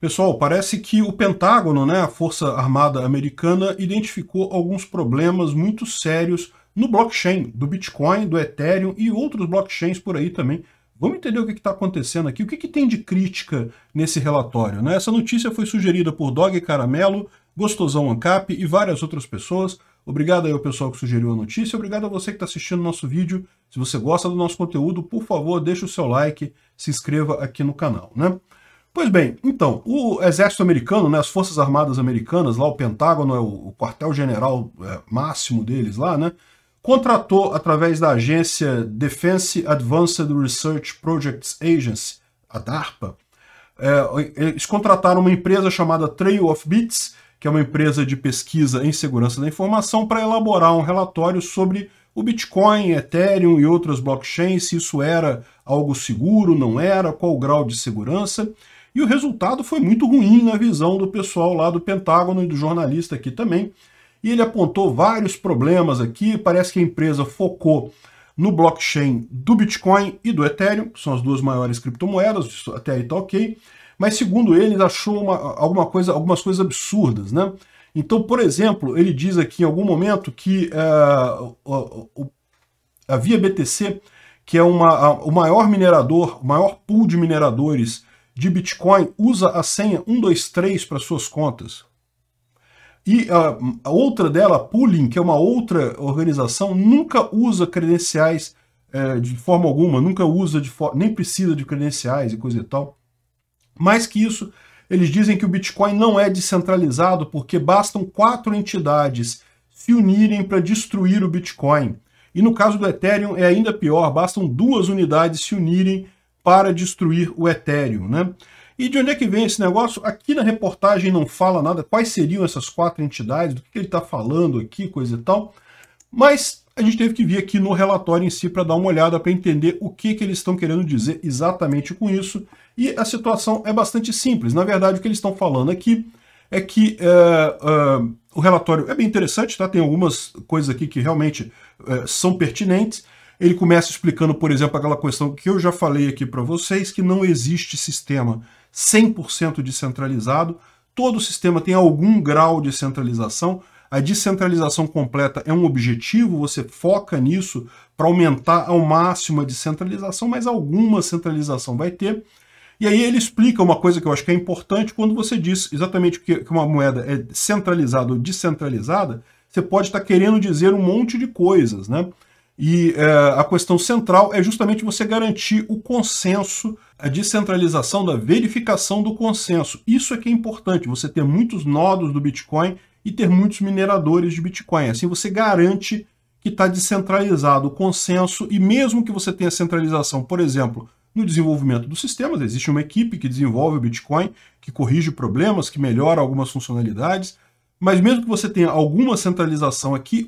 Pessoal, parece que o Pentágono, né, a Força Armada Americana, identificou alguns problemas muito sérios no blockchain do Bitcoin, do Ethereum e outros blockchains por aí também. Vamos entender o que está acontecendo aqui, o que, que, tem de crítica nesse relatório. Né? Essa notícia foi sugerida por Dog Caramelo, Gostosão Ancap e várias outras pessoas. Obrigado aí ao pessoal que sugeriu a notícia, obrigado a você que está assistindo o nosso vídeo. Se você gosta do nosso conteúdo, por favor, deixe o seu like, se inscreva aqui no canal. Né? Pois bem, então, o exército americano, né, as forças armadas americanas, lá o Pentágono é o, o quartel-general é, máximo deles lá, né, contratou através da agência Defense Advanced Research Projects Agency, a DARPA, é, eles contrataram uma empresa chamada Trail of Bits, que é uma empresa de pesquisa em segurança da informação, para elaborar um relatório sobre o Bitcoin, Ethereum e outras blockchains, se isso era algo seguro, não era, qual o grau de segurança. E o resultado foi muito ruim na visão do pessoal lá do Pentágono e do jornalista aqui também. E ele apontou vários problemas aqui. Parece que a empresa focou no blockchain do Bitcoin e do Ethereum, que são as duas maiores criptomoedas, até aí tá ok. Mas segundo ele, ele achou uma, alguma coisa, algumas coisas absurdas, né? Então, por exemplo, ele diz aqui em algum momento que uh, a Via BTC, que é uma, a, o maior minerador, o maior pool de mineradores de Bitcoin usa a senha 123 para suas contas. E a, a, outra dela, a Pooling, que é uma outra organização, nunca usa credenciais é, de forma alguma, nunca usa, de nem precisa de credenciais e coisa e tal. Mais que isso, eles dizem que o Bitcoin não é descentralizado porque bastam quatro entidades se unirem para destruir o Bitcoin. E no caso do Ethereum é ainda pior, bastam duas unidades se unirem para destruir o Ethereum, né? E de onde é que vem esse negócio? Aqui na reportagem não fala nada, quais seriam essas quatro entidades, do que ele está falando aqui, coisa e tal. Mas a gente teve que vir aqui no relatório em si para dar uma olhada, para entender o que, que eles estão querendo dizer exatamente com isso. E a situação é bastante simples. Na verdade, o que eles estão falando aqui é que eh, eh, o relatório é bem interessante, tá? tem algumas coisas aqui que realmente eh, são pertinentes, ele começa explicando, por exemplo, aquela questão que eu já falei aqui para vocês, que não existe sistema 100% descentralizado. Todo sistema tem algum grau de centralização. A descentralização completa é um objetivo, você foca nisso para aumentar ao máximo a descentralização, mas alguma centralização vai ter. E aí ele explica uma coisa que eu acho que é importante, quando você diz exatamente que uma moeda é centralizada ou descentralizada, você pode estar tá querendo dizer um monte de coisas, né? E é, a questão central é justamente você garantir o consenso, a descentralização da verificação do consenso. Isso é que é importante, você ter muitos nodos do Bitcoin e ter muitos mineradores de Bitcoin. Assim você garante que está descentralizado o consenso e mesmo que você tenha centralização, por exemplo, no desenvolvimento dos sistemas, existe uma equipe que desenvolve o Bitcoin, que corrige problemas, que melhora algumas funcionalidades, mas mesmo que você tenha alguma centralização aqui,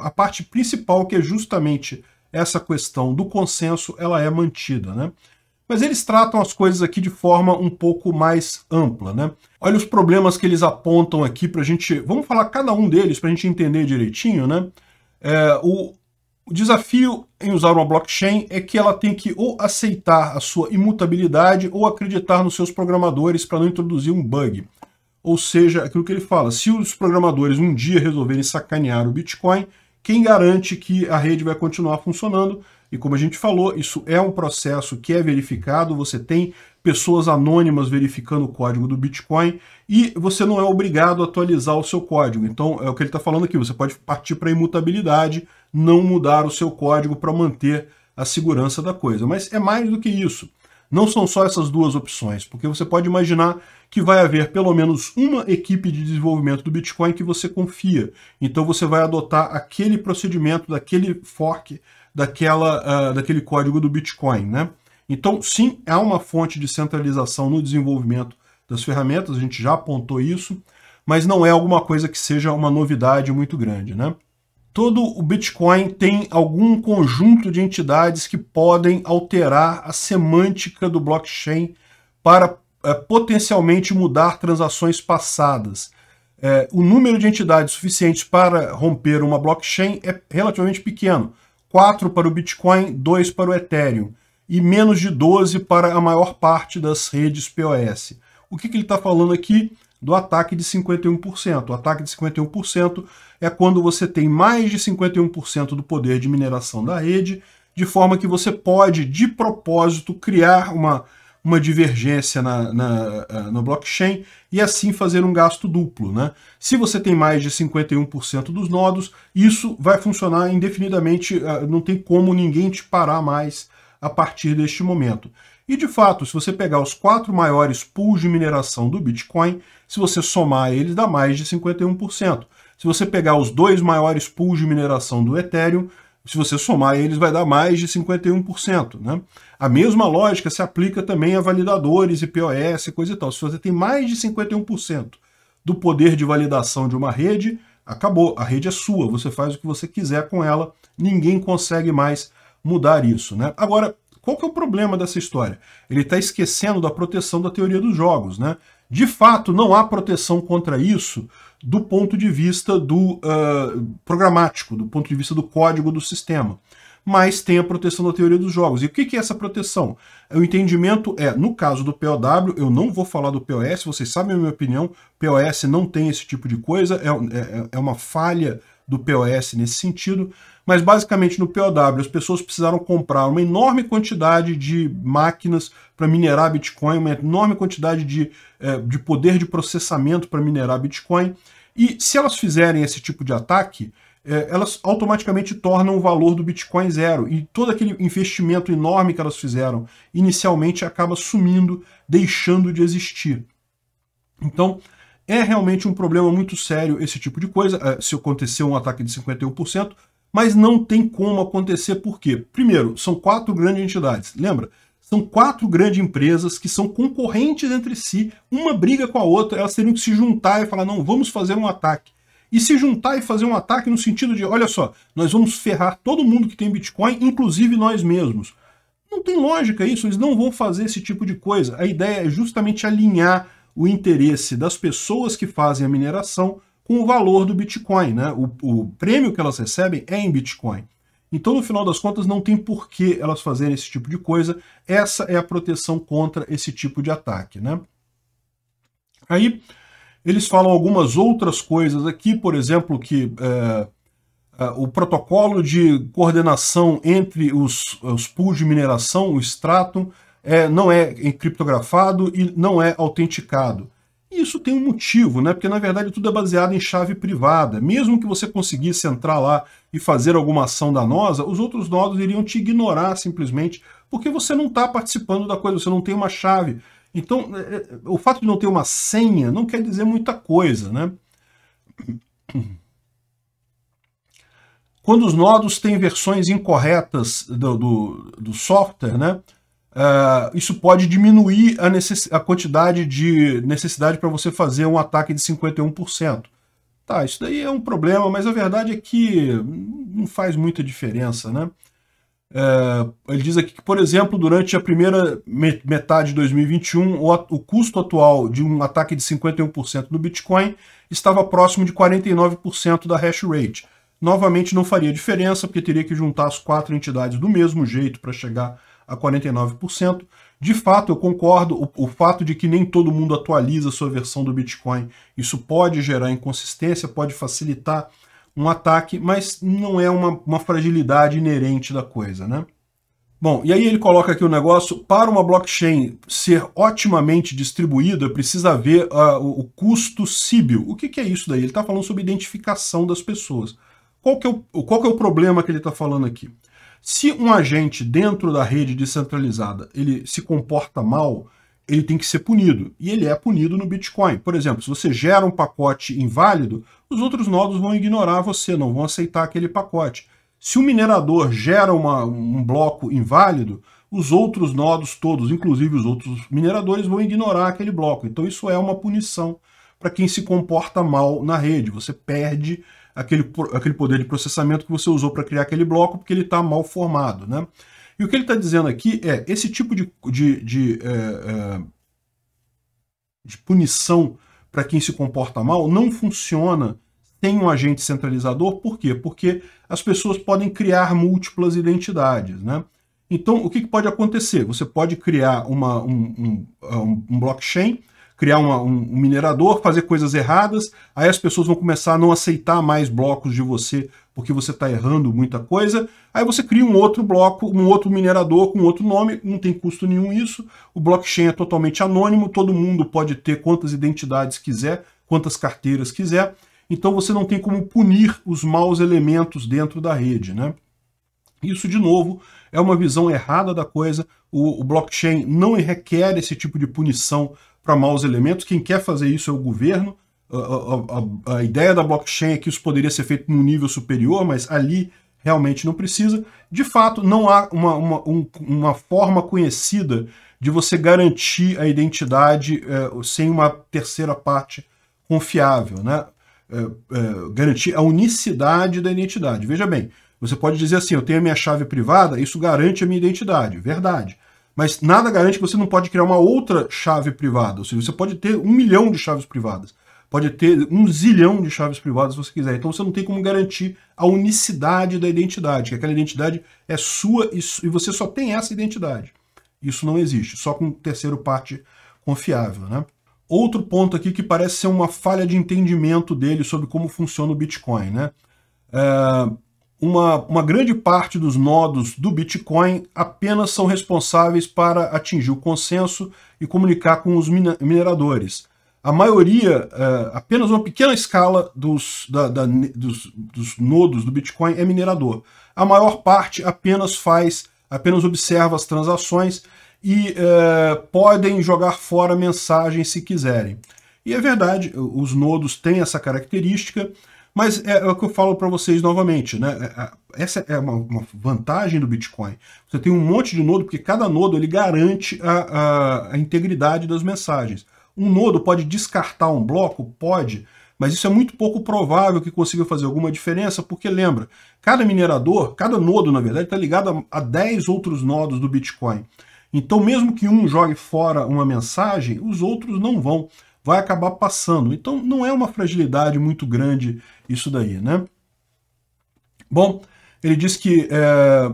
a parte principal, que é justamente essa questão do consenso, ela é mantida, né? Mas eles tratam as coisas aqui de forma um pouco mais ampla, né? Olha os problemas que eles apontam aqui para a gente... Vamos falar cada um deles para a gente entender direitinho, né? É, o, o desafio em usar uma blockchain é que ela tem que ou aceitar a sua imutabilidade ou acreditar nos seus programadores para não introduzir um bug. Ou seja, aquilo que ele fala, se os programadores um dia resolverem sacanear o Bitcoin, quem garante que a rede vai continuar funcionando? E como a gente falou, isso é um processo que é verificado, você tem pessoas anônimas verificando o código do Bitcoin e você não é obrigado a atualizar o seu código. Então, é o que ele está falando aqui, você pode partir para a imutabilidade, não mudar o seu código para manter a segurança da coisa. Mas é mais do que isso. Não são só essas duas opções, porque você pode imaginar que vai haver pelo menos uma equipe de desenvolvimento do Bitcoin que você confia. Então você vai adotar aquele procedimento, daquele fork, daquela, uh, daquele código do Bitcoin. Né? Então, sim, há uma fonte de centralização no desenvolvimento das ferramentas, a gente já apontou isso, mas não é alguma coisa que seja uma novidade muito grande. Né? todo o Bitcoin tem algum conjunto de entidades que podem alterar a semântica do blockchain para é, potencialmente mudar transações passadas. É, o número de entidades suficientes para romper uma blockchain é relativamente pequeno. 4 para o Bitcoin, 2 para o Ethereum e menos de 12 para a maior parte das redes POS. O que, que ele está falando aqui do ataque de 51%. O ataque de 51% é quando você tem mais de 51% do poder de mineração da rede, de forma que você pode, de propósito, criar uma, uma divergência na, na, eh, no blockchain e assim fazer um gasto duplo. Né? Se você tem mais de 51% dos nodos, isso vai funcionar indefinidamente, eh, não tem como ninguém te parar mais a partir deste momento. E de fato, se você pegar os quatro maiores pools de mineração do Bitcoin, se você somar eles, dá mais de 51%. Se você pegar os dois maiores pools de mineração do Ethereum, se você somar eles, vai dar mais de 51%. Né? A mesma lógica se aplica também a validadores e POS, coisa e tal. Se você tem mais de 51% do poder de validação de uma rede, acabou, a rede é sua, você faz o que você quiser com ela, ninguém consegue mais mudar isso. Né? Agora, qual que é o problema dessa história? Ele está esquecendo da proteção da teoria dos jogos. Né? De fato, não há proteção contra isso do ponto de vista do uh, programático, do ponto de vista do código do sistema. Mas tem a proteção da teoria dos jogos. E o que é essa proteção? O entendimento é, no caso do POW, eu não vou falar do POS, vocês sabem a minha opinião, POS não tem esse tipo de coisa, é, é, é uma falha do POS nesse sentido, mas basicamente no POW as pessoas precisaram comprar uma enorme quantidade de máquinas para minerar Bitcoin, uma enorme quantidade de, eh, de poder de processamento para minerar Bitcoin, e se elas fizerem esse tipo de ataque, eh, elas automaticamente tornam o valor do Bitcoin zero. E todo aquele investimento enorme que elas fizeram inicialmente acaba sumindo, deixando de existir. Então, é realmente um problema muito sério esse tipo de coisa, é, se acontecer um ataque de 51%, mas não tem como acontecer por quê? Primeiro, são quatro grandes entidades. Lembra? São quatro grandes empresas que são concorrentes entre si, uma briga com a outra, elas teriam que se juntar e falar, não, vamos fazer um ataque. E se juntar e fazer um ataque no sentido de, olha só, nós vamos ferrar todo mundo que tem Bitcoin, inclusive nós mesmos. Não tem lógica isso, eles não vão fazer esse tipo de coisa. A ideia é justamente alinhar o interesse das pessoas que fazem a mineração com o valor do Bitcoin, né? O, o prêmio que elas recebem é em Bitcoin. Então, no final das contas, não tem por que elas fazerem esse tipo de coisa. Essa é a proteção contra esse tipo de ataque, né? Aí, eles falam algumas outras coisas aqui, por exemplo, que é, é o protocolo de coordenação entre os, os pools de mineração, o Stratum, é, não é criptografado e não é autenticado. E isso tem um motivo, né? Porque na verdade tudo é baseado em chave privada. Mesmo que você conseguisse entrar lá e fazer alguma ação danosa, os outros nodos iriam te ignorar simplesmente, porque você não está participando da coisa, você não tem uma chave. Então, é, é, o fato de não ter uma senha não quer dizer muita coisa, né? Quando os nodos têm versões incorretas do, do, do software, né? uh, isso pode diminuir a, a quantidade de necessidade para você fazer um ataque de 51%. Tá, isso daí é um problema, mas a verdade é que não faz muita diferença, né? Uh, ele diz aqui que, por exemplo, durante a primeira metade de 2021, o, o custo atual de um ataque de 51% do Bitcoin estava próximo de 49% da hash rate. Novamente, não faria diferença, porque teria que juntar as quatro entidades do mesmo jeito para chegar a 49%. De fato, eu concordo, o, o, fato de que nem todo mundo atualiza a sua versão do Bitcoin, isso pode gerar inconsistência, pode facilitar um ataque, mas não é uma, uma fragilidade inerente da coisa, né? Bom, e aí ele coloca aqui o um negócio, para uma blockchain ser otimamente distribuída, precisa haver uh, o, o, custo CIBIL. O que, que é isso daí? Ele está falando sobre identificação das pessoas. Qual que é o, qual que é o problema que ele está falando aqui? Se um agente dentro da rede descentralizada ele se comporta mal, ele tem que ser punido. E ele é punido no Bitcoin. Por exemplo, se você gera um pacote inválido, os outros nodos vão ignorar você, não vão aceitar aquele pacote. Se um minerador gera uma, um bloco inválido, os outros nodos todos, inclusive os outros mineradores, vão ignorar aquele bloco. Então isso é uma punição para quem se comporta mal na rede. Você perde aquele, aquele poder de processamento que você usou para criar aquele bloco, porque ele está mal formado. Né? E o que ele está dizendo aqui é, esse tipo de, de, de, é, é, de punição para quem se comporta mal não funciona sem um agente centralizador, por quê? Porque as pessoas podem criar múltiplas identidades, né? Então, o que pode acontecer? Você pode criar uma, um, um, um blockchain criar uma, um, um minerador, fazer coisas erradas, aí as pessoas vão começar a não aceitar mais blocos de você porque você está errando muita coisa. Aí você cria um outro bloco, um outro minerador com outro nome, não tem custo nenhum isso. O blockchain é totalmente anônimo, todo mundo pode ter quantas identidades quiser, quantas carteiras quiser. Então você não tem como punir os maus elementos dentro da rede, né? Isso, de novo, é uma visão errada da coisa. O, o blockchain não requer esse tipo de punição para maus elementos. Quem quer fazer isso é o governo. A, a, a, a, ideia da blockchain é que isso poderia ser feito num nível superior, mas ali realmente não precisa. De fato, não há uma, uma, um, uma forma conhecida de você garantir a identidade é, sem uma terceira parte confiável, né? É, é, garantir a unicidade da identidade. Veja bem, você pode dizer assim, eu tenho a minha chave privada, isso garante a minha identidade, verdade. Mas nada garante que você não pode criar uma outra chave privada. Ou seja, você pode ter um milhão de chaves privadas. Pode ter um zilhão de chaves privadas se você quiser. Então você não tem como garantir a unicidade da identidade, que aquela identidade é sua e você só tem essa identidade. Isso não existe, só com terceiro parte confiável. Né? Outro ponto aqui que parece ser uma falha de entendimento dele sobre como funciona o Bitcoin. Né? É, uma, uma grande parte dos nodos do Bitcoin apenas são responsáveis para atingir o consenso e comunicar com os mineradores. A maioria, é, apenas uma pequena escala dos, da, da, dos, dos nodos do Bitcoin é minerador. A maior parte apenas faz, apenas observa as transações e é, podem jogar fora mensagens se quiserem. E é verdade, os nodos têm essa característica, mas é, é, o que eu falo para vocês novamente, né? É, é, essa é uma, uma, vantagem do Bitcoin. Você tem um monte de nodo, porque cada nodo ele garante a, a, a integridade das mensagens. Um nodo pode descartar um bloco? Pode, mas isso é muito pouco provável que consiga fazer alguma diferença, porque lembra, cada minerador, cada nodo, na verdade, está ligado a, a 10 outros nodos do Bitcoin. Então, mesmo que um jogue fora uma mensagem, os outros não vão vai acabar passando. Então não é uma fragilidade muito grande isso daí, né? Bom, ele diz que é,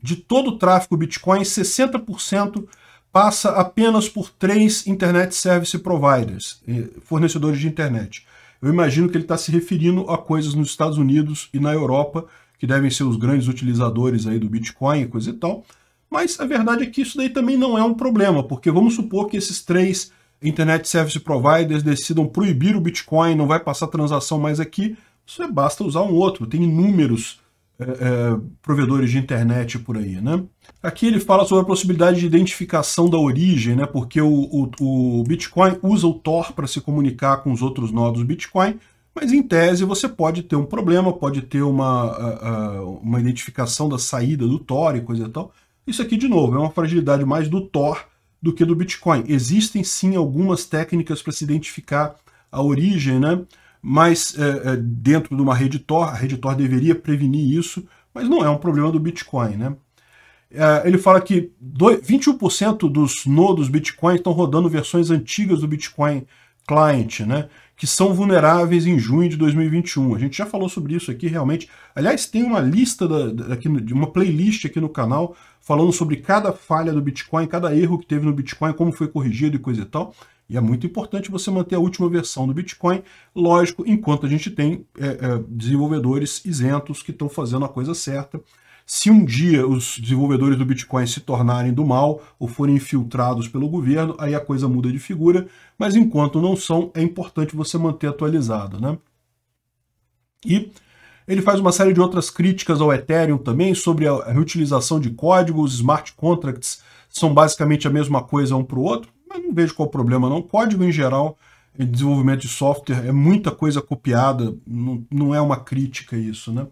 de todo o tráfego Bitcoin, 60% passa apenas por três Internet Service Providers, fornecedores de internet. Eu imagino que ele está se referindo a coisas nos Estados Unidos e na Europa, que devem ser os grandes utilizadores aí do Bitcoin e coisa e tal. Mas a verdade é que isso daí também não é um problema, porque vamos supor que esses três internet service providers decidam proibir o Bitcoin, não vai passar transação mais aqui, você basta usar um outro. Tem inúmeros é, é, provedores de internet por aí, né? Aqui ele fala sobre a possibilidade de identificação da origem, né? Porque o, o, o Bitcoin usa o Tor para se comunicar com os outros nodos Bitcoin, mas em tese você pode ter um problema, pode ter uma, uh, uma identificação da saída do Tor e coisa e tal. Isso aqui, de novo, é uma fragilidade mais do Tor do que do Bitcoin. Existem sim algumas técnicas para se identificar a origem, né? mas é, é, dentro de uma rede Tor, a rede Tor deveria prevenir isso, mas não é um problema do Bitcoin. Né? É, ele fala que 21% dos nodos Bitcoin estão rodando versões antigas do Bitcoin Client, né? que são vulneráveis em junho de 2021. A gente já falou sobre isso aqui realmente. Aliás, tem uma lista da, aqui, de uma playlist aqui no canal falando sobre cada falha do Bitcoin, cada erro que teve no Bitcoin, como foi corrigido e coisa e tal. E é muito importante você manter a última versão do Bitcoin, lógico, enquanto a gente tem é, é, desenvolvedores isentos que estão fazendo a coisa certa. Se um dia os desenvolvedores do Bitcoin se tornarem do mal ou forem infiltrados pelo governo, aí a coisa muda de figura, mas enquanto não são, é importante você manter atualizado, né? E ele faz uma série de outras críticas ao Ethereum também, sobre a reutilização de códigos, smart contracts são basicamente a mesma coisa um para o outro, mas não vejo qual o problema não. Código em geral, em desenvolvimento de software, é muita coisa copiada, não, não é uma crítica isso, né?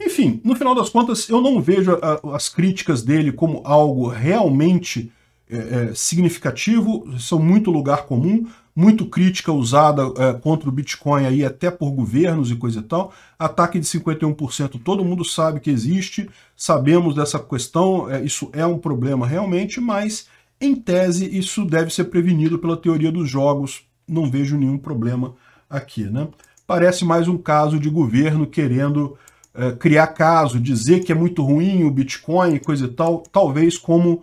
Enfim, no final das contas, eu não vejo a, as críticas dele como algo realmente é, é, significativo, são muito lugar comum, muito crítica usada é, contra o Bitcoin aí até por governos e coisa e tal. Ataque de 51%, todo mundo sabe que existe, sabemos dessa questão, é, isso é um problema realmente, mas em tese isso deve ser prevenido pela teoria dos jogos, não vejo nenhum problema aqui, né? Parece mais um caso de governo querendo é, criar caso, dizer que é muito ruim o Bitcoin e coisa e tal, talvez como